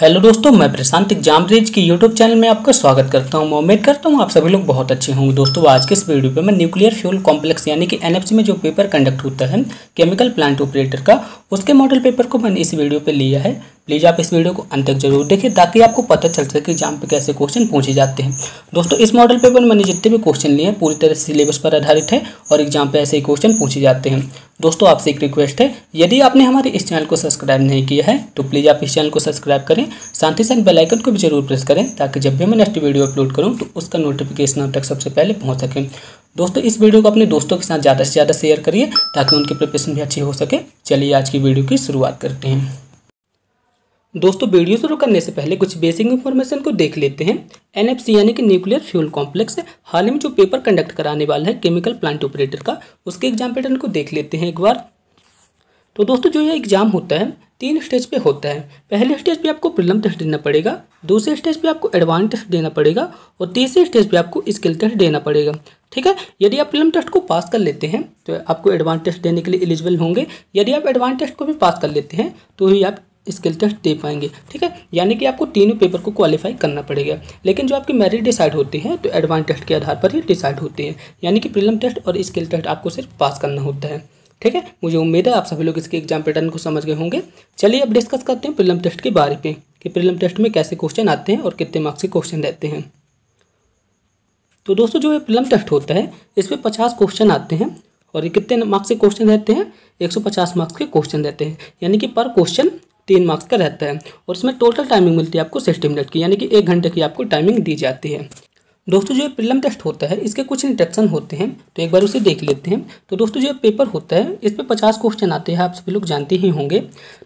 hello दोस्तों मैं प्रशांत ब्रिज की यूट्यूब चैनल में आपका स्वागत करता हूं मैं उम्मीद करता हूं आप सभी लोग बहुत अच्छे होंगे दोस्तों आज के इस वीडियो पे मैं न्यूक्लियर फ्यूल कॉम्प्लेक्स यानी कि एनएफसी में जो पेपर कंडक्ट होता है केमिकल प्लांट ऑपरेटर का उसके मॉडल पेपर को मैंने इस वीडियो पे लिया है प्लीज़ आप इस वीडियो को अंत तक जरूर देखें ताकि आपको पता चल सके एग्जाम पे कैसे क्वेश्चन पूछे जाते हैं दोस्तों इस मॉडल पेपर मैंने जितने भी क्वेश्चन लिए हैं पूरी तरह सिलेबस पर आधारित है और एग्जाम पे ऐसे ही क्वेश्चन पूछे जाते हैं दोस्तों आपसे एक रिक्वेस्ट है यदि आपने हमारे इस चैनल को सब्सक्राइब नहीं किया है तो प्लीज़ आप इस चैनल को सब्सक्राइब करें साथ ही साथ बेलाइकन को भी जरूर प्रेस करें ताकि जब भी मैं नेक्स्ट वीडियो अपलोड करूँ तो उसका नोटिफिकेशन आप तक सबसे पहले पहुँच सकें दोस्तों इस वीडियो को अपने दोस्तों के साथ ज़्यादा से ज़्यादा शेयर करिए ताकि उनकी प्रिपरेशन भी अच्छी हो सके चलिए आज की वीडियो की शुरुआत करते हैं दोस्तों वीडियो शुरू करने से पहले कुछ बेसिक इन्फॉर्मेशन को देख लेते हैं एनएफसी यानी कि न्यूक्लियर फ्यूल कॉम्प्लेक्स हाल ही में जो पेपर कंडक्ट कराने वाला है केमिकल प्लांट ऑपरेटर का उसके एग्जाम पैटर्न को देख लेते हैं एक बार तो दोस्तों जो ये एग्जाम होता है तीन स्टेज पे होता है पहले स्टेज पे आपको प्रिलम टेस्ट देना पड़ेगा दूसरे स्टेज पे आपको एडवांस टेस्ट देना पड़ेगा और तीसरे स्टेज पे आपको स्किल टेस्ट देना पड़ेगा ठीक है यदि आप प्रिलम टेस्ट को पास कर लेते हैं तो आपको एडवांस टेस्ट देने के लिए एलिजिबल होंगे यदि आप एडवांस टेस्ट को भी पास कर लेते हैं तो ही आप स्किल टेस्ट दे पाएंगे ठीक है यानी कि आपको तीनों पेपर को क्वालिफाई करना पड़ेगा लेकिन जो आपकी मेरिट डिसाइड होती है तो एडवांस टेस्ट के आधार पर ही डिसाइड होती है यानी कि प्रिलम टेस्ट और स्किल टेस्ट आपको सिर्फ पास करना होता है ठीक है मुझे उम्मीद है आप सभी लोग इसके एग्जाम पैटर्न को समझ गए होंगे चलिए अब डिस्कस करते हैं प्रिलम टेस्ट के बारे में कि प्रिलम टेस्ट में कैसे क्वेश्चन आते हैं और कितने मार्क्स के क्वेश्चन रहते हैं तो दोस्तों जो ये प्रिलम टेस्ट होता है इस पर पचास क्वेश्चन आते हैं और ये कितने मार्क्स के क्वेश्चन रहते हैं 150 मार्क्स के क्वेश्चन रहते हैं यानी कि पर क्वेश्चन तीन मार्क्स का रहता है और इसमें टोटल टाइमिंग मिलती है आपको सिक्सटी मिनट की यानी कि एक घंटे की आपको टाइमिंग दी जाती है दोस्तों जो प्रिलम टेस्ट होता है इसके कुछ इंटेक्शन होते हैं तो एक बार उसे देख लेते हैं तो दोस्तों जो पेपर होता है इसमें पचास क्वेश्चन आते हैं आप सभी लोग जानते ही होंगे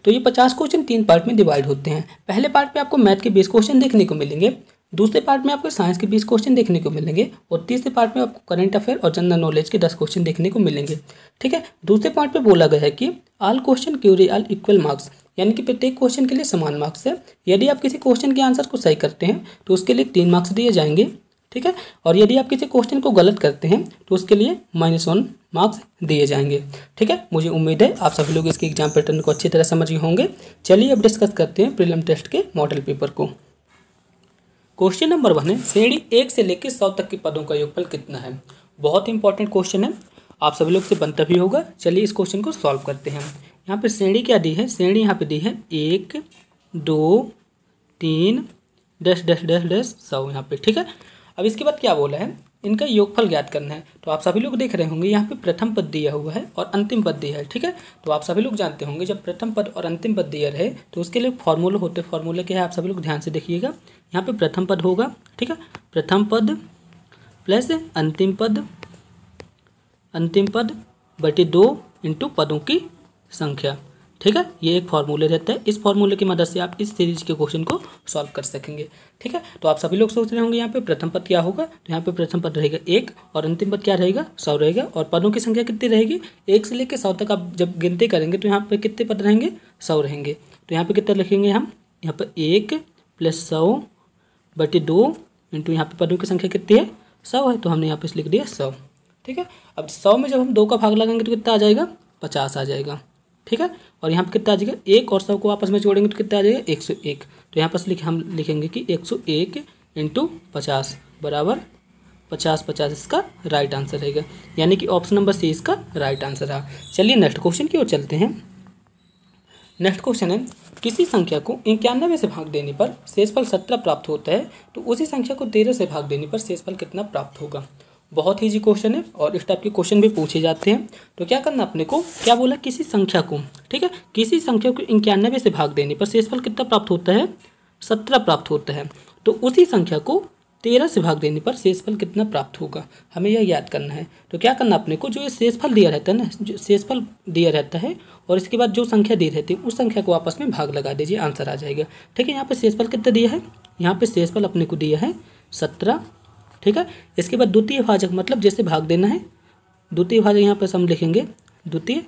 तो ये पचास क्वेश्चन तीन पार्ट में डिवाइड होते हैं पहले पार्ट में आपको मैथ के बीस क्वेश्चन देखने को मिलेंगे दूसरे पार्ट में आपको साइंस के बीस क्वेश्चन देखने को मिलेंगे और तीसरे पार्ट में आपको करंट अफेयर और जनरल नॉलेज के दस क्वेश्चन देखने को मिलेंगे ठीक है दूसरे पार्ट में बोला गया है कि all question carry all equal marks यानी कि प्रत्येक क्वेश्चन के लिए समान मार्क्स है यदि आप किसी क्वेश्चन के आंसर को सही करते हैं तो उसके लिए तीन मार्क्स दिए जाएंगे ठीक है और यदि आप किसी क्वेश्चन को गलत करते हैं तो उसके लिए माइनस वन मार्क्स दिए जाएंगे ठीक है मुझे उम्मीद है आप सभी लोग इसके एग्जाम पैटर्न को अच्छी तरह समझ गए होंगे चलिए अब डिस्कस करते हैं प्रीलिम टेस्ट के मॉडल पेपर को क्वेश्चन नंबर वन है श्रेणी एक से लेकर सौ तक के पदों का योगफल कितना है बहुत इंपॉर्टेंट क्वेश्चन है आप सभी लोग से बनता भी होगा चलिए इस क्वेश्चन को सॉल्व करते हैं यहाँ पे श्रेणी क्या दी है श्रेणी यहाँ पे दी है एक दो तीन डैश डैश डैश डैश सौ यहाँ पे ठीक है अब इसके बाद क्या बोला है इनका योगफल ज्ञात करना है तो आप सभी लोग देख रहे होंगे यहाँ पे प्रथम पद दिया हुआ है और अंतिम पद दिया है ठीक है तो आप सभी लोग जानते होंगे जब प्रथम पद और अंतिम पद दिया रहे तो उसके लिए फॉर्मूला होते फॉर्मूले क्या है आप सभी लोग ध्यान से देखिएगा यहाँ पे प्रथम पद होगा ठीक है प्रथम पद प्लस अंतिम पद अंतिम पद बटे दो इंटू पदों की संख्या ठीक है ये एक फार्मूले रहता है इस फॉर्मूले की मदद से आप इस सीरीज के क्वेश्चन को सॉल्व कर सकेंगे ठीक है तो आप सभी लोग सोच रहे होंगे यहाँ पे प्रथम पद क्या होगा तो यहाँ पे प्रथम पद रहेगा एक और अंतिम पद क्या रहेगा सौ रहेगा और पदों की संख्या कितनी रहेगी एक से लेकर सौ तक आप जब गिनती करेंगे तो यहाँ पर कितने पद रहेंगे सौ रहेंगे तो यहाँ पर कितना लिखेंगे हम यहाँ पर एक प्लस सौ बटे दो इंटू यहाँ पर पदों की संख्या कितनी है सौ है तो हमने यहाँ पर लिख दिया सौ ठीक है अब सौ में जब हम दो का भाग लगाएंगे तो कितना आ जाएगा पचास आ जाएगा ठीक है और यहाँ पर कितना आ जाएगा एक और सबको आपस में जोड़ेंगे तो कितना आ जाएगा एक सौ एक तो यहाँ पर लिख हम लिखेंगे कि एक सौ एक इंटू पचास बराबर पचास पचास इसका राइट आंसर रहेगा यानी कि ऑप्शन नंबर सी इसका राइट आंसर रहा चलिए नेक्स्ट क्वेश्चन की ओर चलते हैं नेक्स्ट क्वेश्चन है किसी संख्या को इक्यानवे से भाग देने पर शेषफल सत्रह प्राप्त होता है तो उसी संख्या को तेरह से भाग देने पर शेषफल कितना प्राप्त होगा बहुत ही जी क्वेश्चन है और इस टाइप के क्वेश्चन भी पूछे जाते हैं तो क्या करना अपने को क्या बोला किसी संख्या को ठीक है किसी संख्या को इक्यानबे से भाग देने पर शेषफल कितना प्राप्त होता है सत्रह प्राप्त होता है तो उसी संख्या को तेरह से भाग देने पर शेषफल कितना प्राप्त होगा हमें यह याद करना है तो क्या करना अपने को जो ये शेषफल दिया रहता है ना जो शेषफल दिया रहता है और इसके बाद जो संख्या दी रहती है उस संख्या को आपस में भाग लगा दीजिए आंसर आ जाएगा ठीक है यहाँ पर शेषफल कितना दिया है यहाँ पर शेषफल अपने को दिया है सत्रह ठीक है इसके बाद द्वितीय भाजक मतलब जैसे भाग देना है द्वितीय भाजक यहाँ पर हम लिखेंगे द्वितीय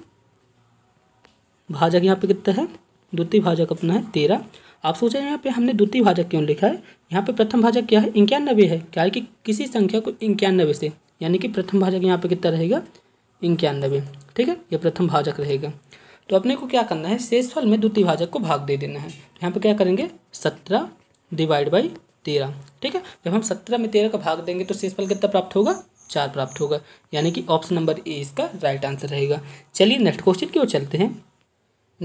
भाजक यहाँ पे कितना है द्वितीय भाजक अपना है तेरह आप सोच रहे हैं यहाँ पे हमने द्वितीय भाजक क्यों लिखा है यहाँ पे प्रथम भाजक क्या है इक्यानबे है क्या है कि किसी संख्या को इक्यानबे से यानी कि प्रथम भाजक यहाँ पे कितना रहेगा इक्यानबे ठीक है ये प्रथम भाजक रहेगा तो अपने को क्या करना है शेषफल में द्वितीय भाजक को भाग दे देना है यहाँ पे क्या करेंगे सत्रह डिवाइड बाई तेरह ठीक है जब हम सत्रह में तेरह का भाग देंगे तो शेषफल कितना प्राप्त होगा चार प्राप्त होगा यानी कि ऑप्शन नंबर ए इसका राइट आंसर रहेगा चलिए नेक्स्ट क्वेश्चन की ओर चलते हैं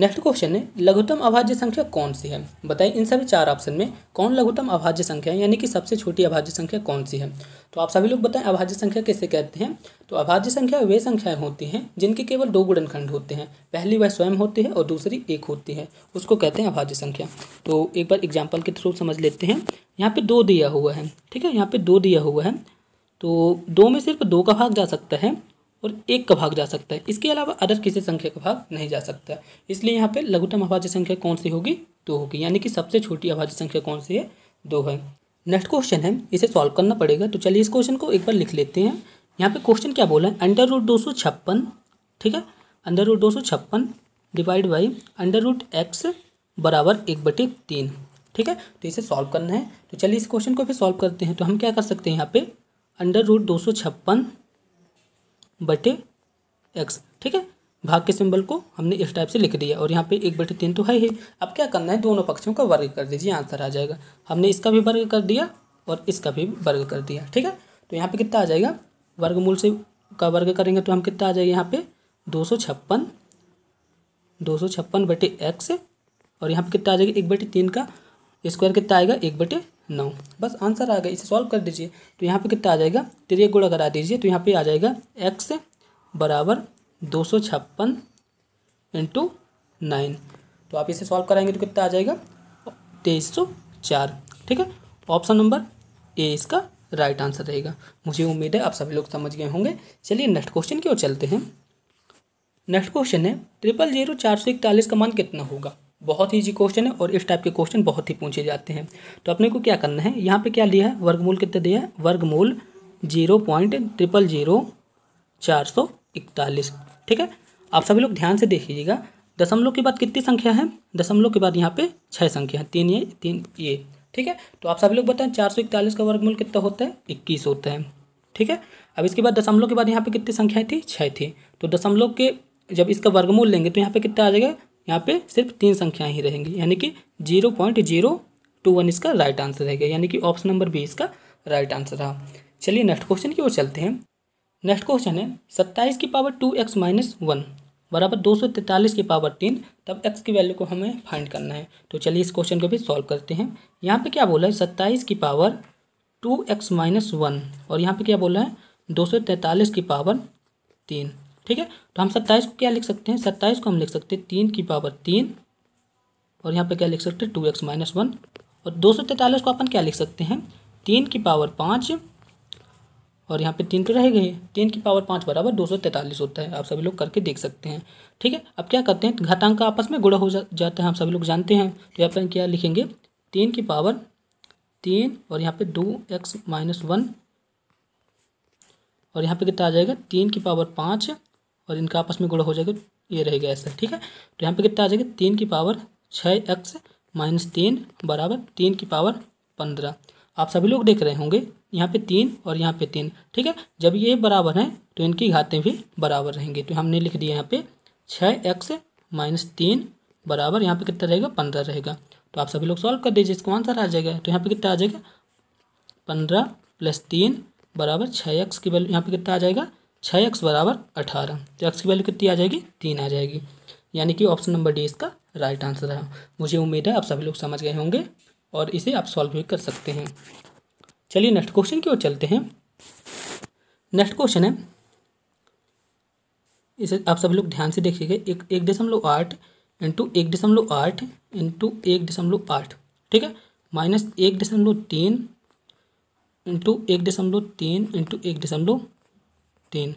नेक्स्ट क्वेश्चन है लघुतम अभाज्य संख्या कौन सी है बताइए इन सभी चार ऑप्शन में कौन लघुतम अभाज्य संख्या है यानी कि सबसे छोटी अभाज्य संख्या कौन सी है तो आप सभी लोग बताएं अभाज्य संख्या कैसे कहते हैं तो अभाज्य संख्या वे संख्याएं होती हैं जिनके केवल दो गुणनखंड होते हैं पहली वह स्वयं होती है और दूसरी एक होती है उसको कहते हैं अभाज्य संख्या तो एक बार एग्जाम्पल के थ्रू समझ लेते हैं यहाँ पर दो दिया हुआ है ठीक है यहाँ पर दो दिया हुआ है तो दो में सिर्फ दो का भाग जा सकता है और एक का भाग जा सकता है इसके अलावा अदर किसी संख्या का भाग नहीं जा सकता इसलिए यहाँ पे लघुतम अभाज्य संख्या कौन सी होगी दो होगी यानी कि सबसे छोटी अभाज्य संख्या कौन सी है दो है नेक्स्ट क्वेश्चन है इसे सॉल्व करना पड़ेगा तो चलिए इस क्वेश्चन को एक बार लिख लेते हैं यहाँ पे क्वेश्चन क्या बोला है अंडर रूट दो सौ छप्पन ठीक है अंडर रूट दो सौ छप्पन divide by under root x बराबर एक बटे तीन ठीक है तो इसे सॉल्व करना है तो चलिए इस क्वेश्चन को फिर सॉल्व करते हैं तो हम क्या कर सकते हैं यहाँ पे अंडर रूट दो सौ छप्पन बटे एक्स ठीक है भाग के सिंबल को हमने इस टाइप से लिख दिया और यहाँ पे एक बटे तीन तो है ही अब क्या करना है दोनों पक्षों का वर्ग कर दीजिए आंसर आ जाएगा हमने इसका भी वर्ग कर दिया और इसका भी वर्ग कर दिया ठीक है तो यहाँ पे कितना आ जाएगा वर्गमूल से का वर्ग करेंगे तो हम कितना आ जाएगा यहाँ पे दो सौ छप्पन दो सौ छप्पन बटे एक्स और यहाँ पर कितना आ जाएगा एक बटे तीन का स्क्वायर कितना आएगा एक बटे नौ बस आंसर आ गया इसे सॉल्व कर दीजिए तो यहाँ पे कितना आ जाएगा तिरक अगर करा दीजिए तो यहाँ पे आ जाएगा एक्स बराबर दो सौ छप्पन इंटू नाइन तो आप इसे सॉल्व कराएंगे तो कितना आ जाएगा तेईस सौ चार ठीक है ऑप्शन नंबर ए इसका राइट आंसर रहेगा मुझे उम्मीद है आप सभी लोग समझ गए होंगे चलिए नेक्स्ट क्वेश्चन की ओर चलते हैं नेक्स्ट क्वेश्चन है ट्रिपल जीरो चार सौ इकतालीस का मान कितना होगा बहुत ही ईजी क्वेश्चन है और इस टाइप के क्वेश्चन बहुत ही पूछे जाते हैं तो अपने को क्या करना है यहाँ पे क्या लिया है वर्गमूल कितने दिया है वर्गमूल जीरो पॉइंट ट्रिपल जीरो चार सौ इकतालीस ठीक है आप सभी लोग ध्यान से देखिएगा दशमलव के बाद कितनी संख्या है दशमलव के बाद यहाँ पे छः संख्या है तीन ये तीन ये ठीक है तो आप सभी लोग बताएं चार सौ इकतालीस का वर्गमूल कितना होता है इक्कीस होता है ठीक है अब इसके बाद दशमलव के बाद यहाँ पे कितनी संख्याएं थी छः थी तो दशमलव के जब इसका वर्गमूल लेंगे तो यहाँ पे कितना आ जाएगा यहाँ पे सिर्फ तीन संख्याएं ही रहेंगी यानी कि zero point zero two one इसका राइट आंसर रहेगा यानी कि ऑप्शन नंबर बी इसका राइट आंसर रहा चलिए नेक्स्ट क्वेश्चन की ओर चलते हैं नेक्स्ट क्वेश्चन है सत्ताईस की power two x minus one बराबर दो सौ तैंतालीस की पावर तीन तब एक्स की वैल्यू को हमें फाइंड करना है तो चलिए इस क्वेश्चन को भी सॉल्व करते हैं यहाँ पर क्या बोला है सत्ताईस की power two x minus one और यहाँ पर क्या बोला है दो सौ तैंतालीस की पावर तीन ठीक है तो हम सत्ताईस को क्या लिख सकते हैं सत्ताईस को हम लिख सकते हैं तीन की पावर तीन और यहाँ पे क्या लिख सकते हैं टू एक्स माइनस वन और दो सौ तैंतालीस को अपन क्या लिख सकते हैं तीन की पावर पाँच और यहाँ पे तीन तो रह गए तीन की पावर पाँच बराबर दो सौ तैंतालीस होता है आप सभी लोग करके देख सकते हैं ठीक है अब क्या करते हैं घातांक का आपस में गुड़ा हो जा, जाता है हम सभी लोग जानते हैं तो यहाँ पर क्या लिखेंगे तीन की पावर तीन और यहाँ पे दो एक्स माइनस वन और यहाँ पे कितना आ जाएगा तीन की पावर पाँच और इनका आपस में गुड़ा हो जाएगा ये रहेगा ऐसा ठीक है तो यहाँ पे कितना आ जाएगा तीन की पावर छः एक्स माइनस तीन बराबर तीन की पावर पंद्रह आप सभी लोग देख रहे होंगे यहाँ पे तीन और यहाँ पे तीन ठीक है जब ये बराबर हैं तो इनकी घातें भी बराबर रहेंगी तो हमने लिख दिया यहाँ पे छः एक्स माइनस तीन बराबर यहाँ पे कितना रहेगा पंद्रह रहेगा तो आप सभी लोग सॉल्व कर दीजिए इसको आंसर आ जाएगा तो यहाँ पे कितना आ जाएगा पंद्रह प्लस तीन बराबर छः एक्स की वैल्यू यहाँ पे कितना आ जाएगा छः एक्स बराबर अठारह तो एक्स की वैल्यू कितनी आ जाएगी तीन आ जाएगी यानी कि ऑप्शन नंबर डी इसका राइट आंसर है मुझे उम्मीद है आप सभी लोग समझ गए होंगे और इसे आप सॉल्व भी कर सकते हैं चलिए नेक्स्ट क्वेश्चन की ओर चलते हैं नेक्स्ट क्वेश्चन है इसे आप सभी लोग ध्यान से देखिएगा एक एक दशमलव आठ इंटू एक दशमलव आठ इंटू एक दशमलव आठ ठीक है माइनस एक दशमलव तीन इंटू एक दशमलव तीन इंटू एक दशमलव तीन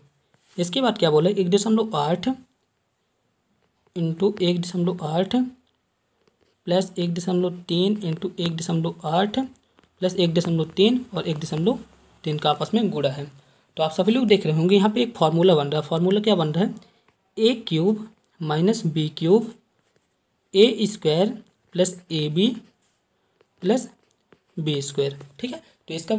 इसके बाद क्या बोले एक दशमलव आठ इंटू एक दशमलव आठ प्लस एक दशमलव तीन इंटू एक दशमलव आठ प्लस एक दशमलव तीन और एक दशमलव तीन का आपस में गुड़ा है तो आप सभी लोग देख रहे होंगे यहाँ पे एक फार्मूला बन रहा है फार्मूला क्या बन रहा है A cube minus B cube A square plus A B plus B square ठीक है तो इसका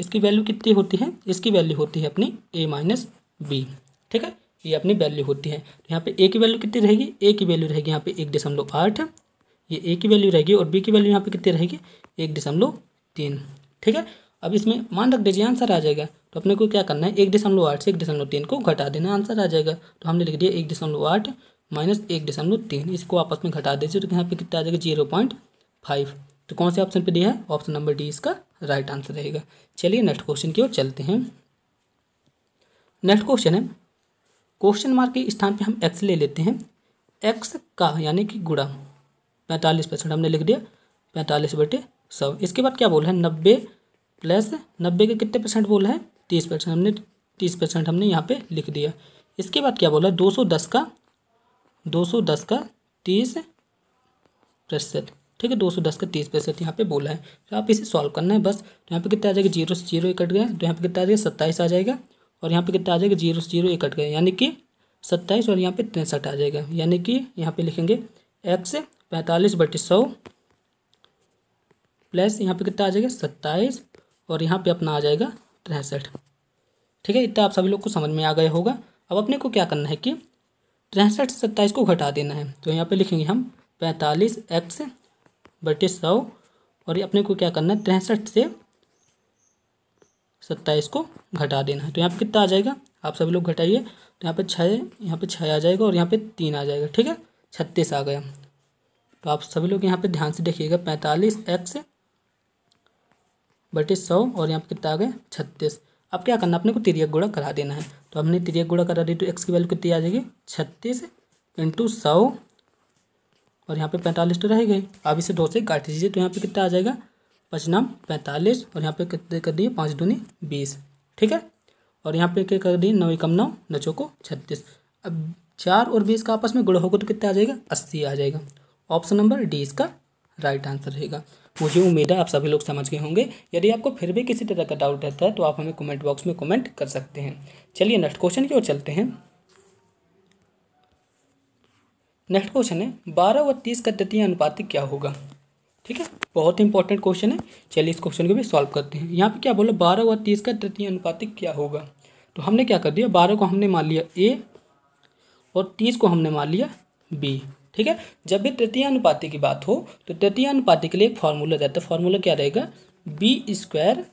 इसकी वैल्यू कितनी होती है इसकी वैल्यू होती है अपनी ए माइनस बी ठीक है ये अपनी वैल्यू होती है तो यहाँ पे ए की वैल्यू कितनी रहेगी ए की वैल्यू रहेगी यहाँ पे एक दशमलव आठ ये ए की वैल्यू रहेगी और बी की वैल्यू यहाँ पे कितनी रहेगी एक दशमलव तीन ठीक है अब इसमें मान रख दीजिए आंसर आ जाएगा तो अपने को क्या करना है एक दशमलव आठ से एक दशमलव तीन को घटा देना आंसर आ जाएगा तो हमने लिख दिया एक दशमलव आठ माइनस एक दशमलव तीन इसको आपस में घटा दीजिए तो यहाँ पे कितना आ जाएगा जीरो पॉइंट फाइव तो कौन से ऑप्शन पे दिया है ऑप्शन नंबर डी इसका राइट आंसर रहेगा चलिए नेक्स्ट क्वेश्चन की ओर चलते हैं नेक्स्ट क्वेश्चन है क्वेश्चन मार्क के स्थान पे हम एक्स ले लेते हैं एक्स का यानी कि गुड़ा पैंतालीस परसेंट हमने लिख दिया पैंतालीस बटे सौ इसके बाद क्या बोल है नब्बे प्लस नब्बे के कितने परसेंट बोल है तीस परसेंट हमने तीस परसेंट हमने यहाँ पे लिख दिया इसके बाद क्या बोला है दो सौ दस का दो सौ दस का तीस प्रतिशत ठीक है दो सौ दस का तीस प्रतिशत यहाँ पे बोला है तो आप इसे सॉल्व करना है बस तो यहाँ पे कितना आ जाएगा जीरो से जीरो कट गया तो यहाँ पे कितना आ जाएगा सत्ताईस आ जाएगा और यहाँ पे कितना आ जाएगा जीरो से जीरो कट गया यानी कि सत्ताईस और यहाँ पे तिरसठ आ जाएगा यानी कि यहाँ पे लिखेंगे एक्स पैंतालीस बटे सौ प्लस यहाँ पे कितना आ जाएगा सत्ताईस और यहाँ पे अपना आ जाएगा तिरसठ ठीक है इतना आप सभी लोग को समझ में आ गया होगा अब अपने को क्या करना है कि तिरसठ से सत्ताईस को घटा देना है तो यहाँ पे लिखेंगे हम पैंतालीस एक्स बत्तीस सौ और ये अपने को क्या करना है तिरसठ से सत्ताईस को घटा देना है तो यहाँ पे कितना आ जाएगा आप सभी लोग घटाइए तो यहाँ पे छः यहाँ पे छः आ जाएगा और यहाँ पे तीन आ जाएगा ठीक है छत्तीस आ गया तो आप सभी लोग यहाँ पे ध्यान से देखिएगा पैंतालीस एक्स बटीस सौ और यहाँ पे कितना आ गया छत्तीस अब क्या करना अपने को तिरक गुड़ा करा देना है तो हमने तिरक गुड़ा करा दी तो एक्स की वैल्यू कितनी आ जाएगी छत्तीस इंटू सौ और यहाँ पे पैंतालीस तो रह गई अब इसे दो से काट दीजिए तो यहाँ पे कितना आ जाएगा पाँच पैंतालीस और यहाँ पे कितने कर दिए पाँच दूनी बीस ठीक है और यहाँ पे क्या कर दिए नौ एकम नौ नचों को छत्तीस अब चार और बीस का आपस में गुड़ होगा तो कितना आ जाएगा अस्सी आ जाएगा ऑप्शन नंबर डी इसका राइट आंसर रहेगा मुझे उम्मीद है आप सभी लोग समझ गए होंगे यदि आपको फिर भी किसी तरह का डाउट रहता है तो आप हमें कमेंट बॉक्स में कमेंट कर सकते हैं चलिए नेक्स्ट क्वेश्चन की ओर चलते हैं नेक्स्ट क्वेश्चन है बारह व तीस का तृतीय अनुपातिक क्या होगा ठीक है बहुत इंपॉर्टेंट क्वेश्चन है चलिए इस क्वेश्चन को भी सॉल्व करते हैं यहाँ पे क्या बोला बारह व तीस का तृतीय अनुपातिक क्या होगा तो हमने क्या कर दिया बारह को हमने मान लिया ए और तीस को हमने मान लिया बी ठीक है जब भी तृतीय अनुपाति की बात हो तो तृतीय अनुपाति के लिए एक फार्मूला रहता है फार्मूला क्या रहेगा बी स्क्वायर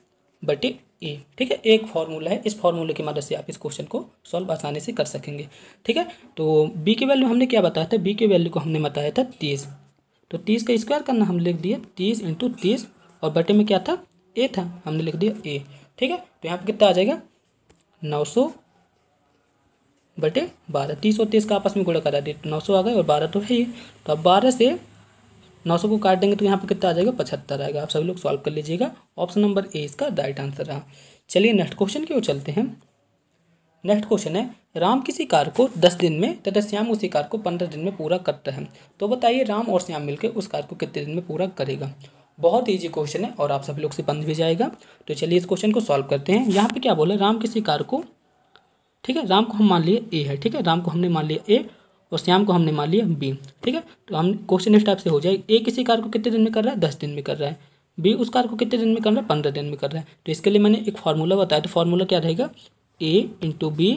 बटे ए ठीक है एक फार्मूला है इस फार्मूले की मदद से आप इस क्वेश्चन को सॉल्व आसानी से कर सकेंगे ठीक है तो बी की वैल्यू हमने क्या बताया था बी की वैल्यू को हमने बताया था तीस तो तीस का स्क्वायर करना हम लिख दिए तीस इंटू तीस और बटे में क्या था ए था हमने लिख दिया ए ठीक है तो यहाँ पर कितना आ जाएगा नौ सौ बटे बारह तीस और तीस का आपस में गुड़ा करा दिए तो नौ सौ आ गए और बारह तो है ही तो अब बारह से नौ सौ को काट देंगे तो यहाँ पर कितना आ जाएगा पचहत्तर आएगा आप सभी लोग सॉल्व कर लीजिएगा ऑप्शन नंबर ए इसका राइट आंसर रहा चलिए नेक्स्ट क्वेश्चन की ओर चलते हैं नेक्स्ट क्वेश्चन है राम किसी कार्य को दस दिन में तथा श्याम उसी कार्य को पंद्रह दिन में पूरा करता है तो बताइए राम और श्याम मिलकर उस कार्य को कितने दिन में पूरा करेगा बहुत ईजी क्वेश्चन है और आप सभी लोग से बंद भी जाएगा तो चलिए इस क्वेश्चन को सॉल्व करते हैं यहाँ पे क्या बोले राम किसी कार्य को ठीक है राम को हम मान लिए ए है ठीक है राम को हमने मान लिया ए और श्याम को हमने मान लिया बी ठीक है तो हम क्वेश्चन इस टाइप से हो जाए ए किसी कार को कितने दिन में कर रहा है दस दिन में कर रहा है बी उस कार को कितने दिन में कर रहा है पंद्रह दिन में कर रहा है तो इसके लिए मैंने एक फार्मूला बताया तो फार्मूला क्या रहेगा ए इंटू बी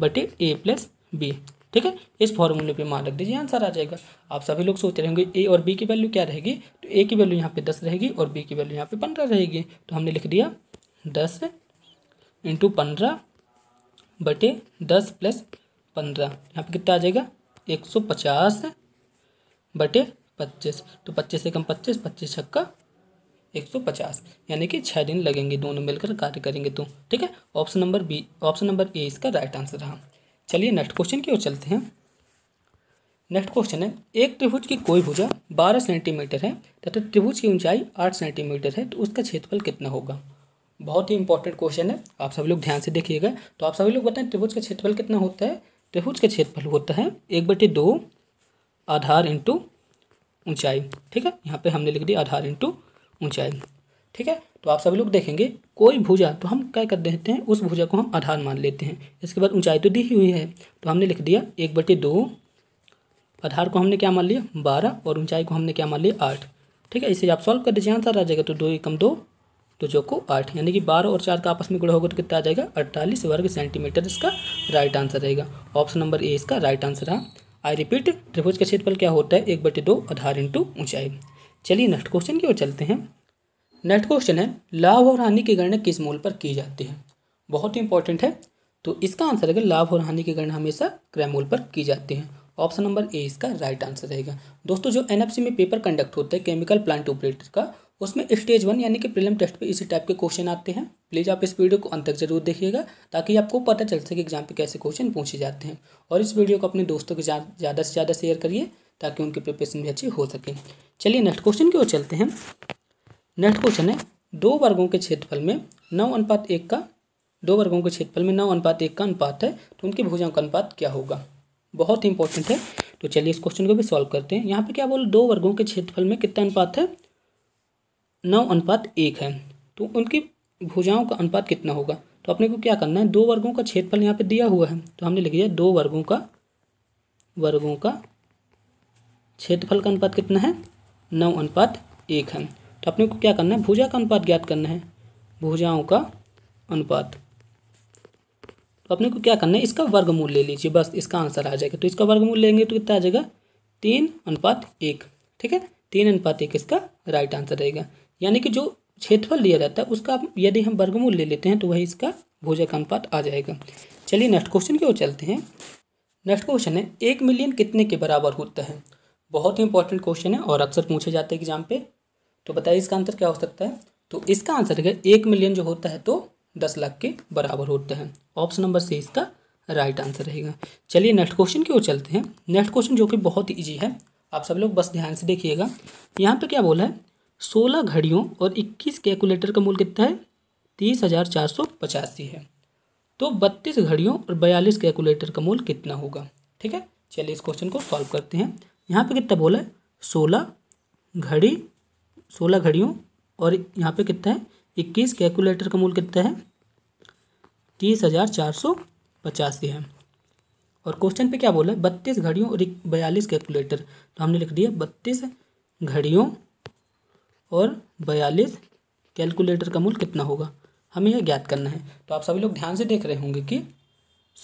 बटे ए प्लस बी ठीक है इस फॉर्मूले पे मान रख दीजिए आंसर आ जाएगा आप सभी लोग सोच रहे होंगे ए और बी की वैल्यू क्या रहेगी तो ए की वैल्यू यहाँ पे दस रहेगी और बी की वैल्यू यहाँ पे पंद्रह रहेगी तो हमने लिख दिया दस इंटू पंद्रह बटे दस प्लस पंद्रह यहाँ पर कितना आ जाएगा एक सौ पचास बटे पच्चीस तो पच्चीस से कम पच्चीस पच्चीस छक्का एक सौ पचास यानी कि छः दिन लगेंगे दोनों मिलकर कार्य करेंगे तो ठीक है option number B option number A इसका राइट आंसर रहा चलिए नेक्स्ट क्वेश्चन की ओर चलते हैं नेक्स्ट क्वेश्चन है एक त्रिभुज की कोई भुजा बारह सेंटीमीटर है तथा त्रिभुज की ऊंचाई आठ सेंटीमीटर है तो उसका क्षेत्रफल कितना होगा बहुत ही इंपॉर्टेंट क्वेश्चन है आप सभी लोग ध्यान से देखिएगा तो आप सभी लोग बताएं त्रिभुज का क्षेत्रफल कितना होता है त्रिभुज का क्षेत्रफल होता है एक बटे दो आधार इंटू ऊंचाई ठीक है यहाँ पे हमने लिख दिया आधार इंटू ऊंचाई ठीक है तो आप सभी लोग देखेंगे कोई भुजा तो हम क्या कर देते हैं उस भुजा को हम आधार मान लेते हैं इसके बाद ऊंचाई तो दी ही हुई है तो हमने लिख दिया एक बटे दो आधार को हमने क्या मान लिया बारह और ऊंचाई को हमने क्या मान लिया आठ ठीक है इसे आप सॉल्व कर दीजिए आंसर आ जाएगा तो दो एकम दो तो जो को आठ यानी कि बारह और चार का तो आपस में गुड़ा होगा तो कितना आ जाएगा अड़तालीस वर्ग सेंटीमीटर इसका राइट आंसर रहेगा ऑप्शन नंबर ए इसका राइट आंसर है आई रिपीट त्रिभुज का क्षेत्रफल क्या होता है एक बटे दो आधार इंटू ऊंचाई चलिए नेक्स्ट क्वेश्चन की ओर चलते हैं नेक्स्ट क्वेश्चन है लाभ और हानि की गणना किस मूल पर की जाती है बहुत ही इंपॉर्टेंट है तो इसका आंसर रहेगा लाभ और हानि की गणना हमेशा क्रय मूल पर की जाती है ऑप्शन नंबर ए इसका राइट आंसर रहेगा दोस्तों जो एनएफसी में पेपर कंडक्ट होता है केमिकल प्लांट ऑपरेटर का उसमें स्टेज वन यानी कि प्रीलिम टेस्ट पे इसी टाइप के क्वेश्चन आते हैं प्लीज़ आप इस वीडियो को अंत तक जरूर देखिएगा ताकि आपको पता चल सके एग्जाम पे कैसे क्वेश्चन पूछे जाते हैं और इस वीडियो को अपने दोस्तों के ज़्यादा से ज़्यादा शेयर करिए ताकि उनकी प्रिपरेशन भी अच्छी हो सके चलिए नेक्स्ट क्वेश्चन की ओर चलते हैं नेक्स्ट क्वेश्चन है दो वर्गों के क्षेत्रफल में नौ अनुपात एक का दो वर्गों के क्षेत्रफल में नौ अनुपात एक का अनुपात है तो उनके भुजाओं का अनुपात क्या होगा बहुत ही इंपॉर्टेंट है तो चलिए इस क्वेश्चन को भी सॉल्व करते हैं यहाँ पे क्या बोलो दो वर्गों के क्षेत्रफल में कितना अनुपात है नौ अनुपात एक है तो उनकी भुजाओं का अनुपात कितना होगा तो अपने को क्या करना है दो वर्गों का क्षेत्रफल यहाँ पे दिया हुआ है तो हमने लिख दिया दो वर्गों का वर्गों का क्षेत्रफल का अनुपात कितना है नौ अनुपात एक है तो अपने को क्या करना है भुजा का अनुपात ज्ञात करना है भुजाओं का अनुपात तो अपने को क्या करना है इसका वर्गमूल ले लीजिए बस इसका आंसर आ जाएगा तो इसका वर्गमूल लेंगे तो कितना आ जाएगा तीन अनुपात एक ठीक है तीन अनुपात एक इसका राइट आंसर रहेगा यानी कि जो क्षेत्रफल दिया जाता है उसका यदि हम वर्गमूल ले लेते हैं तो वही इसका भोजक अनुपात आ जाएगा चलिए नेक्स्ट क्वेश्चन की ओर चलते हैं नेक्स्ट क्वेश्चन है एक मिलियन कितने के बराबर होता है बहुत ही इंपॉर्टेंट क्वेश्चन है और अक्सर पूछे जाते हैं एग्जाम पे तो बताइए इसका आंसर क्या हो सकता है तो इसका आंसर है एक मिलियन जो होता है तो दस लाख के बराबर होता है ऑप्शन नंबर सी इसका राइट आंसर रहेगा चलिए नेक्स्ट क्वेश्चन की ओर चलते हैं नेक्स्ट क्वेश्चन जो कि बहुत ईजी है आप सब लोग बस ध्यान से देखिएगा यहाँ पर क्या बोला है सोलह घड़ियों और इक्कीस कैलकुलेटर का मूल्य कितना है तीस हज़ार चार सौ पचासी है तो बत्तीस घड़ियों और बयालीस कैलकुलेटर का मूल कितना होगा ठीक है चलिए इस क्वेश्चन को सॉल्व करते हैं यहाँ पे कितना बोला है सोलह घड़ी सोलह घड़ियों और यहाँ पे कितना है इक्कीस कैलकुलेटर का मूल कितना है तीस हज़ार चार सौ पचासी है और क्वेश्चन पे क्या बोला है बत्तीस घड़ियों और बयालीस कैलकुलेटर तो हमने लिख दिया बत्तीस घड़ियों और बयालीस कैलकुलेटर का मूल कितना होगा हमें यह ज्ञात करना है तो आप सभी लोग ध्यान से देख रहे होंगे कि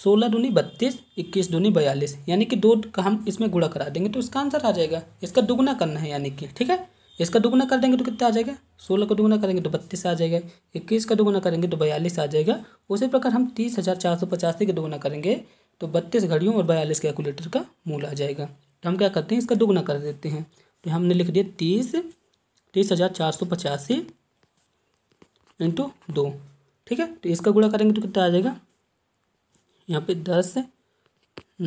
सोलह दूनी बत्तीस इक्कीस दूनी बयालीस यानी कि दो का हम इसमें गुणा करा देंगे तो इसका आंसर आ जाएगा इसका दुगुना करना है यानी कि ठीक है इसका दुगुना कर देंगे तो कितना आ जाएगा सोलह का दुगुना करेंगे तो बत्तीस आ जाएगा इक्कीस का दुगुना करेंगे तो बयालीस आ जाएगा उसी प्रकार हम तीस हज़ार चार सौ पचासी का दुगुना करेंगे तो बत्तीस घड़ियों और बयालीस कैलकुलेटर का मूल आ जाएगा तो हम क्या करते हैं इसका दुगुना कर देते हैं तो हमने लिख दिया तीस तेईस हज़ार चार सौ पचासी इंटू दो ठीक है तो इसका गुणा करेंगे तो कितना आ जाएगा यहाँ पे दस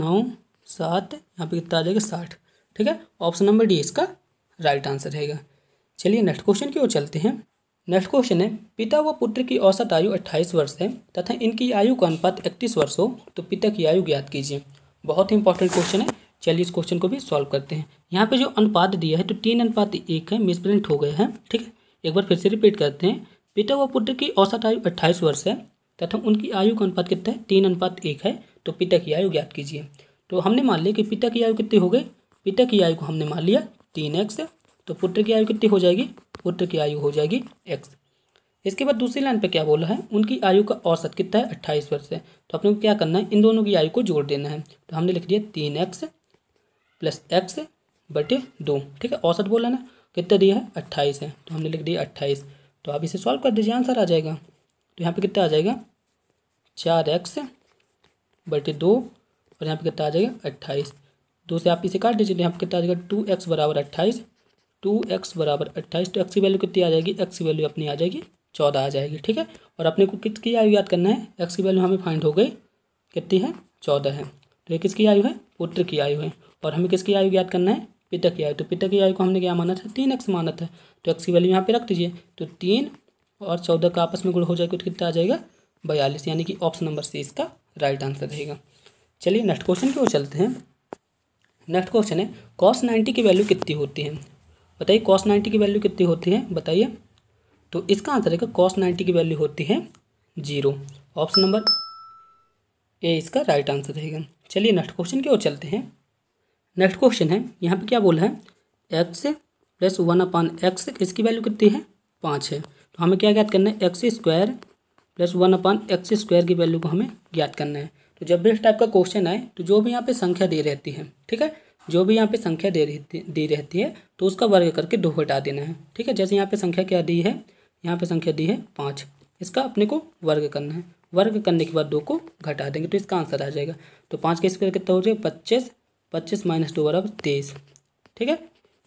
नौ सात यहाँ पे कितना आ जाएगा साठ ठीक है ऑप्शन नंबर डी इसका राइट आंसर रहेगा चलिए नेक्स्ट क्वेश्चन की ओर चलते हैं नेक्स्ट क्वेश्चन है पिता व पुत्र की औसत आयु अट्ठाईस वर्ष है तथा इनकी आयु का अनुपात इकतीस वर्ष हो तो पिता की आयु ज्ञात कीजिए बहुत ही इंपॉर्टेंट क्वेश्चन है चलिए इस क्वेश्चन को भी सॉल्व करते हैं यहाँ पे जो अनुपात दिया है तो तीन अनुपात एक है मिसप्रिंट हो गए हैं ठीक है एक बार फिर से रिपीट करते हैं पिता व पुत्र की औसत आयु अट्ठाईस वर्ष है तथा उनकी आयु का अनुपात कितना है तीन अनुपात एक है तो पिता की आयु ज्ञात कीजिए तो हमने मान लिया कि पिता की आयु कितनी हो गई पिता की आयु को हमने मान लिया तीन एक्स तो पुत्र की आयु कितनी हो जाएगी पुत्र की आयु हो जाएगी एक्स इसके बाद दूसरी लाइन पर क्या बोला है उनकी आयु का औसत कितना है अट्ठाईस वर्ष है तो अपने को क्या करना है इन दोनों की आयु को जोड़ देना है तो हमने लिख दिया तीन एक्स प्लस एक्स बटे दो ठीक है औसत बोला ना कितना दिया है अट्ठाईस है तो हमने लिख दिया अट्ठाईस तो आप इसे सॉल्व कर दीजिए आंसर आ जाएगा तो यहाँ पे कितना आ जाएगा चार एक्स बटे दो और यहाँ पे कितना आ जाएगा अट्ठाईस दो से आप इसे काट दीजिए तो यहाँ पे कितना आ जाएगा टू एक्स बराबर अट्ठाईस टू एक्स बराबर अट्ठाईस तो एक्स की वैल्यू कितनी आ जाएगी एक्स की वैल्यू अपनी आ जाएगी चौदह आ जाएगी ठीक है और अपने को किसकी आयु याद करना है एक्स की वैल्यू हमें फाइंड हो गई कितनी है चौदह है तो ये किसकी आयु है पुत्र की आयु है और हमें किसकी आयु ज्ञात करना है पिता की आयु तो पिता की आयु को हमने क्या माना था तीन एक्स माना था तो एक्स की वैल्यू यहाँ पे रख दीजिए तो तीन और चौदह का आपस में गुण हो जाएगा तो कितना आ जाएगा बयालीस यानी कि ऑप्शन नंबर सी इसका राइट आंसर रहेगा चलिए नेक्स्ट क्वेश्चन की ओर चलते हैं नेक्स्ट क्वेश्चन है कॉस नाइन्टी की वैल्यू कितनी होती है बताइए कॉस नाइन्टी की वैल्यू कितनी होती है बताइए तो इसका आंसर रहेगा कॉस नाइन्टी की वैल्यू होती है जीरो ऑप्शन नंबर ए इसका राइट आंसर रहेगा चलिए नेक्स्ट क्वेश्चन की ओर चलते हैं नेक्स्ट क्वेश्चन है यहाँ पे क्या बोला है x plus one upon x इसकी वैल्यू कितनी है पाँच है तो हमें क्या ज्ञात करना है x square plus one upon x square की वैल्यू को हमें ज्ञात करना है तो जब भी इस टाइप का क्वेश्चन आए तो जो भी यहाँ पे संख्या दे रहती है ठीक है जो भी यहाँ पे संख्या दे रहती दी रहती है तो उसका वर्ग करके दो हटा देना है ठीक है जैसे यहाँ पे संख्या क्या दी है यहाँ पे संख्या दी है पाँच इसका अपने को वर्ग करना है वर्ग करने के बाद दो को घटा देंगे तो इसका आंसर आ जाएगा तो पाँच का स्क्वायर कितना हो जाएगा पच्चीस पच्चीस माइनस टू बराबर तेईस ठीक है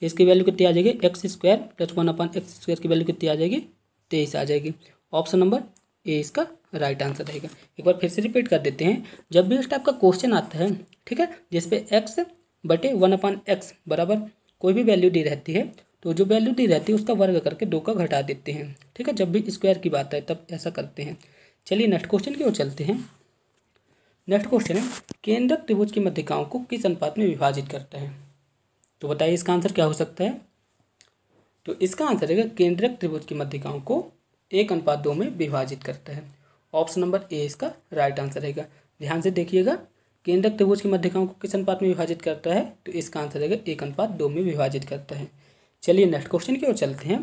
इसकी वैल्यू कितनी आ जाएगी x square plus one upon x square की वैल्यू कितनी आ जाएगी तेईस आ जाएगी ऑप्शन नंबर ए इसका राइट आंसर रहेगा एक बार फिर से रिपीट कर देते हैं जब भी इस टाइप का क्वेश्चन आता है ठीक है जिसपे एक्स बटे वन अपन एक्स बराबर कोई भी वैल्यू दी रहती है तो जो वैल्यू दी रहती है उसका वर्ग करके दो का घटा देते हैं ठीक है जब भी स्क्वायर की बात है तब ऐसा करते हैं चलिए नेक्स्ट क्वेश्चन की ओर चलते हैं नेक्स्ट क्वेश्चन है केंद्रक त्रिभुज की मध्यिकाओं को किस अनुपात में विभाजित करते हैं तो बताइए इसका आंसर क्या हो सकता है तो इसका आंसर है केंद्रक त्रिभुज की मध्यिकाओं को एक अनुपात दो में विभाजित करते हैं ऑप्शन नंबर ए इसका राइट आंसर रहेगा ध्यान से देखिएगा केंद्रक त्रिभुज की मध्यिकाओं को किस अनुपात में विभाजित करता है तो इसका आंसर रहेगा एक अनुपात दो में विभाजित करता है चलिए नेक्स्ट क्वेश्चन की ओर चलते हैं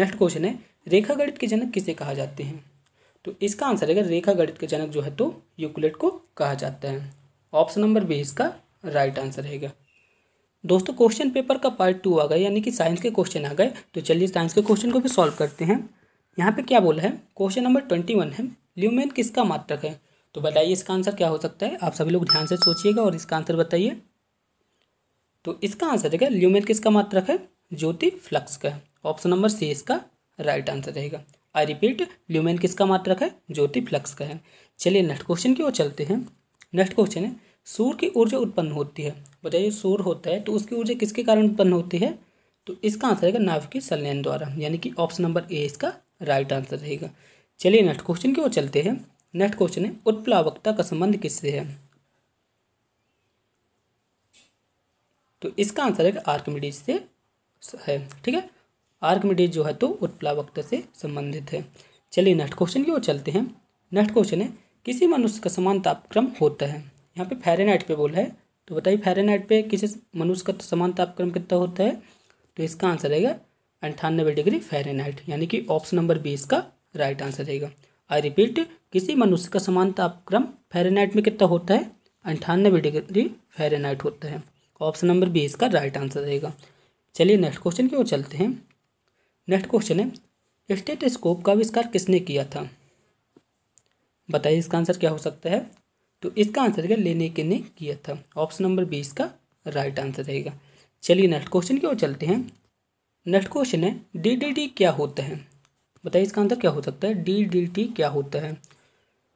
नेक्स्ट क्वेश्चन है रेखागणित के जनक किसे कहा जाते हैं तो इसका आंसर है रेखा गणित के जनक जो है तो यूक्लिड को कहा जाता है ऑप्शन नंबर बी इसका राइट आंसर रहेगा दोस्तों क्वेश्चन पेपर का पार्ट टू आ गया यानी कि साइंस के क्वेश्चन आ गए तो चलिए साइंस के क्वेश्चन को भी सॉल्व करते हैं यहाँ पे क्या बोला है क्वेश्चन नंबर ट्वेंटी वन है ल्यूमेन किसका मात्रक है तो बताइए इसका आंसर क्या हो सकता है आप सभी लोग ध्यान से सोचिएगा और इसका आंसर बताइए तो इसका आंसर रहेगा ल्यूमेन किसका मात्रक है ज्योति फ्लक्स का ऑप्शन नंबर सी इसका राइट आंसर रहेगा आई रिपीट ल्यूमेन किसका मात्रक है ज्योति फ्लक्स का है चलिए नेक्स्ट क्वेश्चन की ओर चलते हैं नेक्स्ट क्वेश्चन है सूर्य की ऊर्जा उत्पन्न होती है बताइए सूर्य होता है तो उसकी ऊर्जा किसके कारण उत्पन्न होती है तो इसका आंसर रहेगा की संलयन द्वारा यानी कि ऑप्शन नंबर ए इसका राइट आंसर रहेगा चलिए नेक्स्ट क्वेश्चन की ओर चलते हैं नेक्स्ट क्वेश्चन है उत्प्लावकता का संबंध किससे है तो इसका आंसर है आर्कमिडीज से है ठीक है आर्कमिडीज जो है तो उत्प्लावकता से संबंधित है चलिए नेक्स्ट क्वेश्चन की ओर चलते हैं नेक्स्ट क्वेश्चन है किसी मनुष्य का समान तापक्रम होता है यहाँ पे फेरेनाइट पे बोला है तो बताइए फेरेनाइट पे किसी मनुष्य का समान तापक्रम कितना होता है तो इसका आंसर रहेगा अंठानबे डिग्री फेरेनाइट यानी कि ऑप्शन नंबर बी इसका राइट आंसर रहेगा आई रिपीट किसी मनुष्य का समान तापक्रम फेरेनाइट में कितना होता है अंठानबे डिग्री फेरेनाइट होता है ऑप्शन नंबर बी इसका राइट आंसर रहेगा चलिए नेक्स्ट क्वेश्चन की ओर चलते हैं नेक्स्ट क्वेश्चन है स्टेटस्कोप का आविष्कार किसने किया था बताइए इसका आंसर क्या हो सकता है तो इसका आंसर क्या लेने के ने किया था ऑप्शन नंबर बी इसका राइट आंसर रहेगा चलिए नेक्स्ट क्वेश्चन की ओर चलते हैं नेक्स्ट क्वेश्चन है डीडीटी क्या होता है बताइए इसका आंसर क्या हो सकता है डीडीटी क्या होता है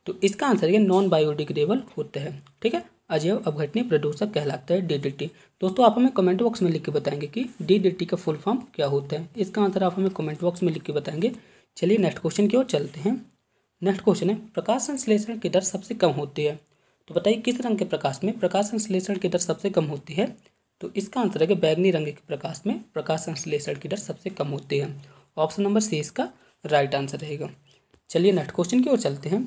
तो इसका आंसर क्या नॉन बायोडिग्रेबल होता है ठीक है अजैव अवघटनी प्रदूषक कहलाता है डीडीटी दोस्तों आप हमें कमेंट बॉक्स में लिख के बताएंगे कि डीडीटी का फुल फॉर्म क्या होता है इसका आंसर आप हमें कमेंट बॉक्स में लिख के बताएंगे चलिए नेक्स्ट क्वेश्चन की ओर चलते हैं नेक्स्ट क्वेश्चन है प्रकाश संश्लेषण की दर सबसे कम होती है तो बताइए किस रंग के प्रकाश में प्रकाश संश्लेषण की दर सबसे कम होती है तो इसका आंसर है कि बैगनी रंग के प्रकाश में प्रकाश संश्लेषण की दर सबसे कम होती है ऑप्शन नंबर सी इसका राइट आंसर रहेगा चलिए नेक्स्ट क्वेश्चन की ओर चलते हैं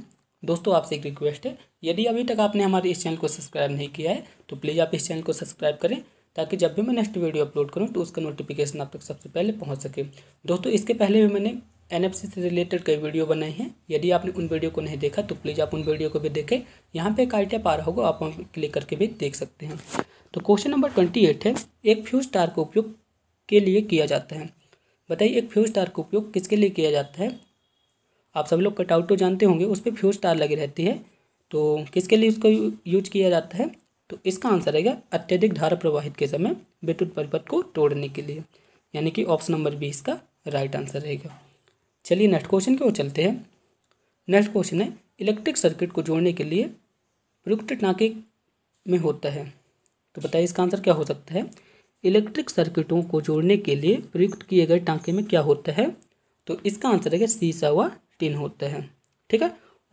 दोस्तों आपसे एक रिक्वेस्ट है यदि अभी तक आपने हमारे इस चैनल को सब्सक्राइब नहीं किया है तो प्लीज़ आप इस चैनल को सब्सक्राइब करें ताकि जब भी मैं नेक्स्ट वीडियो अपलोड करूँ तो उसका नोटिफिकेशन आप तक सबसे पहले पहुँच सके दोस्तों इसके पहले भी मैंने एन से रिलेटेड कई वीडियो बनाए हैं यदि आपने उन वीडियो को नहीं देखा तो प्लीज़ आप उन वीडियो को भी देखें यहाँ पे एक आई आ रहा होगा आप वहाँ क्लिक करके भी देख सकते हैं तो क्वेश्चन नंबर ट्वेंटी एट है एक फ्यूज स्टार का उपयोग के लिए किया जाता है बताइए एक फ्यूज स्टार का उपयोग किसके लिए किया जाता है आप सभी लोग कटआउट तो जानते होंगे उस पर फ्यूज तार लगी रहती है तो किसके लिए उसको यूज किया जाता है तो इसका आंसर रहेगा अत्यधिक धारा प्रवाहित के समय विद्युत परिपथ को तोड़ने के लिए यानी कि ऑप्शन नंबर बी इसका राइट आंसर रहेगा चलिए नेक्स्ट क्वेश्चन की ओर चलते हैं नेक्स्ट क्वेश्चन है इलेक्ट्रिक सर्किट को जोड़ने के लिए प्रयुक्त टाँके में होता है तो बताइए इसका आंसर क्या हो सकता है इलेक्ट्रिक सर्किटों को जोड़ने के लिए प्रयुक्त किए गए टाँके में क्या होता है तो इसका आंसर रहेगा सीसा हुआ तीन होते हैं ठीक है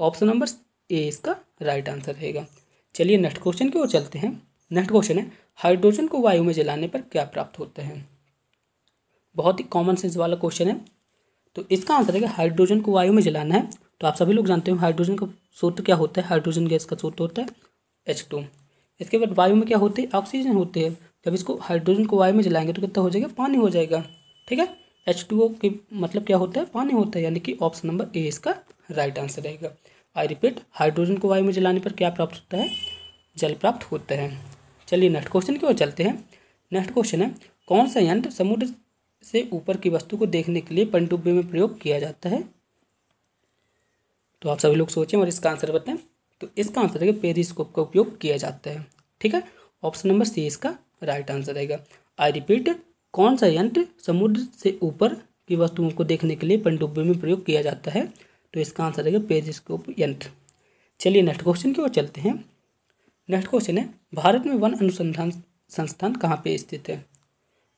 ऑप्शन नंबर ए इसका राइट आंसर रहेगा चलिए नेक्स्ट क्वेश्चन की ओर चलते हैं नेक्स्ट क्वेश्चन है हाइड्रोजन को वायु में जलाने पर क्या प्राप्त होते हैं बहुत ही कॉमन सेंस वाला क्वेश्चन है तो इसका आंसर है कि हाइड्रोजन को वायु में जलाना है तो आप सभी लोग जानते हो हाइड्रोजन का सूत्र क्या होता है हाइड्रोजन गैस का सूत्र होता है एच टू इसके बाद वायु में क्या होते हैं ऑक्सीजन होते हैं जब इसको हाइड्रोजन को वायु में जलाएंगे तो कितना हो जाएगा पानी हो जाएगा ठीक है एच टू ओ के मतलब क्या होता है पानी होता है यानी कि ऑप्शन नंबर ए इसका राइट आंसर रहेगा आई रिपीट हाइड्रोजन को वायु में जलाने पर क्या प्राप्त होता है जल प्राप्त होता है चलिए नेक्स्ट क्वेश्चन की ओर चलते हैं नेक्स्ट क्वेश्चन है कौन सा यंत्र समुद्र से ऊपर की वस्तु को देखने के लिए पनडुब्बे में प्रयोग किया जाता है तो आप सभी लोग सोचें और इसका आंसर बताएं तो इसका आंसर रहेगा पेरिस्कोप का उपयोग किया जाता है ठीक है ऑप्शन नंबर सी इसका राइट आंसर रहेगा आई रिपीट कौन सा यंत्र समुद्र से ऊपर की वस्तुओं को देखने के लिए पनडुब्बे में प्रयोग किया जाता है तो इसका आंसर रहेगा पेरिस्कोप यंत्र चलिए नेक्स्ट क्वेश्चन की ओर चलते हैं नेक्स्ट क्वेश्चन है भारत में वन अनुसंधान संस्थान कहाँ पे स्थित है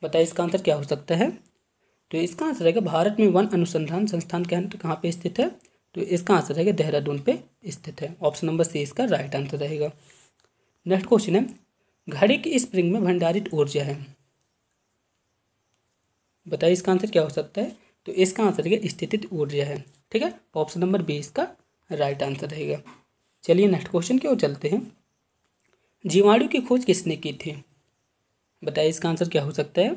बताइए इसका आंसर क्या हो सकता है तो इसका आंसर रहेगा भारत में वन अनुसंधान संस्थान अंतर कहाँ पे स्थित है तो इसका आंसर रहेगा देहरादून पे स्थित है ऑप्शन नंबर सी इसका राइट आंसर रहेगा नेक्स्ट क्वेश्चन है घड़ी की स्प्रिंग में भंडारित ऊर्जा है बताइए इसका आंसर क्या हो सकता है तो इसका आंसर है स्थितित ऊर्जा है ठीक है ऑप्शन नंबर बी इसका राइट आंसर रहेगा चलिए नेक्स्ट क्वेश्चन की ओर चलते हैं जीवाणु की खोज किसने की थी बताइए इसका आंसर क्या हो सकता है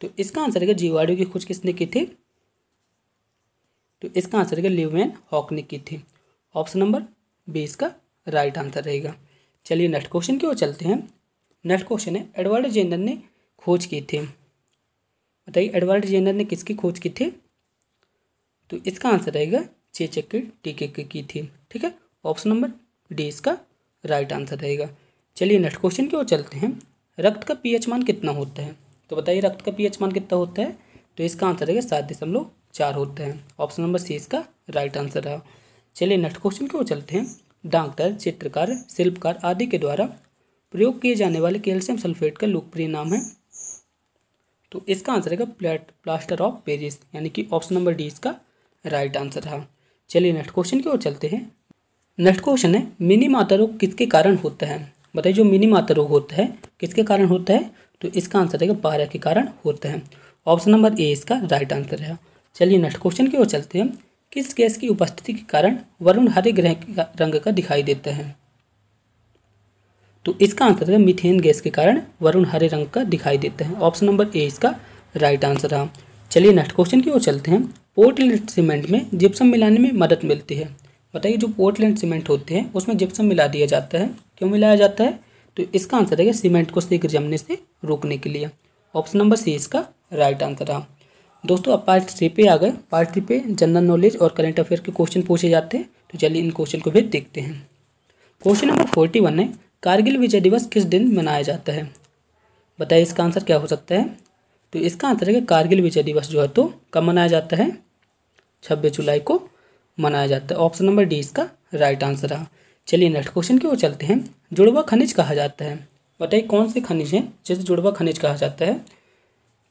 तो इसका आंसर है जीवाणु की खोज किसने की थी तो इसका आंसर है लिवेन हॉक ने की थी ऑप्शन नंबर बी इसका राइट आंसर रहेगा चलिए नेक्स्ट क्वेश्चन की ओर चलते हैं नेक्स्ट क्वेश्चन है एडवर्ड जेनर ने खोज की थी बताइए एडवर्ड जेनर ने किसकी खोज की थी तो इसका आंसर रहेगा चेचक के टीके की थी ठीक है ऑप्शन नंबर डी इसका राइट आंसर रहेगा चलिए नेक्स्ट क्वेश्चन की ओर चलते हैं रक्त का पीएच मान कितना होता है तो बताइए रक्त का पीएच मान कितना होता है तो इसका आंसर रहेगा सात दशमलव चार होता है ऑप्शन नंबर सी इसका राइट आंसर रहा चलिए नेक्स्ट क्वेश्चन की ओर चलते हैं डॉक्टर चित्रकार शिल्पकार आदि के द्वारा प्रयोग किए जाने वाले कैल्शियम सल्फेट का लोकप्रिय नाम है तो इसका आंसर रहेगा प्लेट प्लास्टर ऑफ पेरिस यानी कि ऑप्शन नंबर डी इसका राइट आंसर रहा चलिए नेक्स्ट क्वेश्चन की ओर चलते हैं नेक्स्ट क्वेश्चन है मिनी माता रोग किसके कारण होता है बताइए जो मिनी माता रोग होता है किसके कारण होता है तो इसका आंसर रहेगा बारह के कारण होता है ऑप्शन नंबर ए इसका राइट आंसर रहा चलिए नेक्स्ट क्वेश्चन की ओर चलते हैं किस गैस की उपस्थिति के कारण वरुण हरे ग्रह रंग का दिखाई देता है तो इसका आंसर है मिथेन गैस के कारण वरुण हरे रंग का दिखाई देता है ऑप्शन नंबर ए इसका राइट आंसर रहा चलिए नेक्स्ट क्वेश्चन की ओर चलते हैं पोर्टलैंड सीमेंट में जिप्सम मिलाने में मदद मिलती है बताइए जो पोर्टलैंड सीमेंट होते हैं उसमें जिप्सम मिला दिया जाता है क्यों मिलाया जाता है तो इसका आंसर है सीमेंट को शीघ्र जमने से रोकने के लिए ऑप्शन नंबर सी इसका राइट आंसर रहा दोस्तों अब पार्ट थ्री पे आ गए पार्ट थ्री पे जनरल नॉलेज और करंट अफेयर के क्वेश्चन पूछे जाते हैं तो चलिए इन क्वेश्चन को भी देखते हैं क्वेश्चन नंबर फोर्टी वन है कारगिल विजय दिवस किस दिन मनाया जाता है बताइए इसका आंसर क्या हो सकता है तो इसका आंसर है कि कारगिल विजय दिवस जो है तो कब मनाया जाता है छब्बीस जुलाई को मनाया जाता है ऑप्शन नंबर डी इसका राइट आंसर रहा चलिए नेक्स्ट क्वेश्चन की ओर चलते हैं जुड़वा खनिज कहा जाता है बताइए कौन से खनिज हैं जिसे जुड़वा खनिज कहा जाता है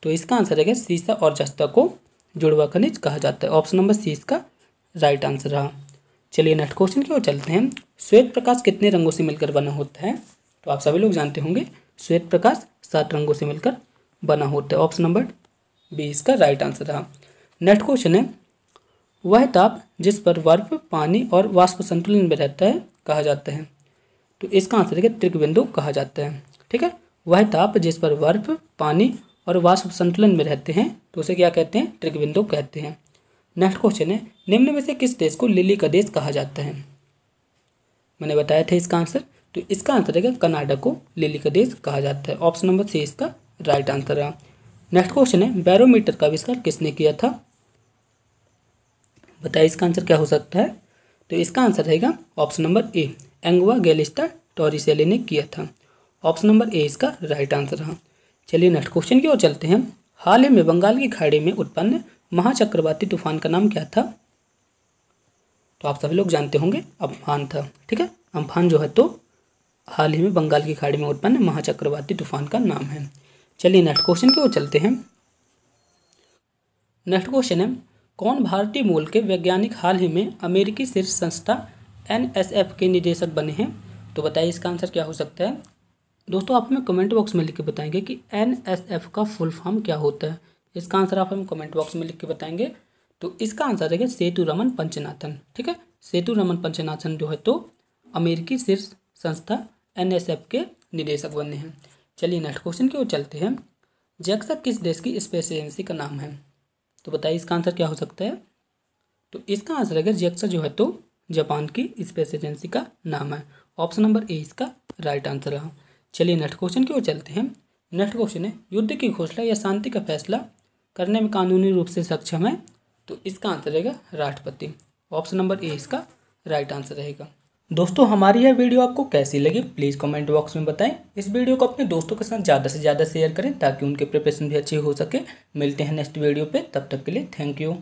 तो इसका आंसर है सीसा और जस्ता को जुड़वा खनिज कहा जाता है ऑप्शन नंबर सी इसका राइट आंसर रहा चलिए नेक्स्ट क्वेश्चन की ओर चलते हैं श्वेत प्रकाश कितने रंगों से मिलकर बना होता है तो आप सभी लोग जानते होंगे श्वेत प्रकाश सात रंगों से मिलकर बना होता है ऑप्शन नंबर बी इसका राइट आंसर रहा नेक्स्ट क्वेश्चन है वह ताप जिस पर वर्फ पानी और वाष्प संतुलन में रहता है कहा जाता है तो इसका आंसर देखिए त्रिक बिंदु कहा जाता है ठीक है वह ताप जिस पर वर्फ पानी और वाष्प संतुलन में रहते हैं तो उसे क्या कहते हैं त्रिक बिंदु कहते हैं नेक्स्ट क्वेश्चन है निम्न में से किस देश को लिली का देश कहा जाता है मैंने बताया था इसका आंसर तो इसका आंसर है कनाडा को लिली का देश कहा जाता है ऑप्शन नंबर सी इसका राइट आंसर है नेक्स्ट क्वेश्चन है बैरोमीटर का आविष्कार किसने किया था बताइए इसका आंसर क्या हो सकता है तो इसका आंसर रहेगा ऑप्शन नंबर ए एंगवा गैलिस्टा टॉरिसेले ने किया था ऑप्शन नंबर ए इसका राइट आंसर रहा चलिए नेक्स्ट क्वेश्चन की ओर चलते हैं हाल ही में बंगाल की खाड़ी में उत्पन्न महाचक्रवाती तूफान का नाम क्या था तो आप सभी लोग जानते होंगे अम्फान था ठीक है अम्फान जो है तो हाल ही में बंगाल की खाड़ी में उत्पन्न महाचक्रवाती तूफान का नाम है चलिए नेक्स्ट क्वेश्चन की ओर चलते हैं नेक्स्ट क्वेश्चन है कौन भारतीय मूल के वैज्ञानिक हाल ही में अमेरिकी शीर्ष संस्था एन के निदेशक बने हैं तो बताइए इसका आंसर क्या हो सकता है दोस्तों आप हमें कमेंट बॉक्स में लिख के बताएंगे कि एन का फुल फॉर्म क्या होता है इसका आंसर आप हम कमेंट बॉक्स में लिख के बताएंगे तो इसका आंसर रहेगा सेतु रमन पंचनाथन ठीक है सेतु रमन पंचनाथन जो है तो अमेरिकी शीर्ष संस्था एन के निदेशक बने हैं चलिए नेक्स्ट क्वेश्चन की ओर चलते हैं जैक्सा किस देश की स्पेस एजेंसी का नाम है तो बताइए इसका आंसर क्या हो सकता है तो इसका आंसर है जैक्सा जो है तो जापान की स्पेस एजेंसी का नाम है ऑप्शन नंबर ए इसका राइट आंसर है चलिए नेक्स्ट क्वेश्चन की ओर चलते हैं नेक्स्ट क्वेश्चन है युद्ध की घोषणा या शांति का फैसला करने में कानूनी रूप से सक्षम है तो इसका आंसर रहेगा राष्ट्रपति ऑप्शन नंबर ए इसका राइट आंसर रहेगा दोस्तों हमारी यह वीडियो आपको कैसी लगी प्लीज़ कमेंट बॉक्स में बताएं इस वीडियो को अपने दोस्तों के साथ ज़्यादा से ज़्यादा शेयर करें ताकि उनके प्रिपरेशन भी अच्छी हो सके मिलते हैं नेक्स्ट वीडियो पे तब तक के लिए थैंक यू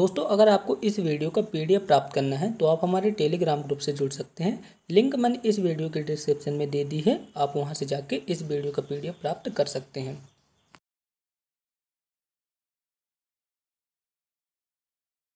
दोस्तों अगर आपको इस वीडियो का पी प्राप्त करना है तो आप हमारे टेलीग्राम ग्रुप से जुड़ सकते हैं लिंक मैंने इस वीडियो के डिस्क्रिप्शन में दे दी है आप वहाँ से जाके इस वीडियो का पी प्राप्त कर सकते हैं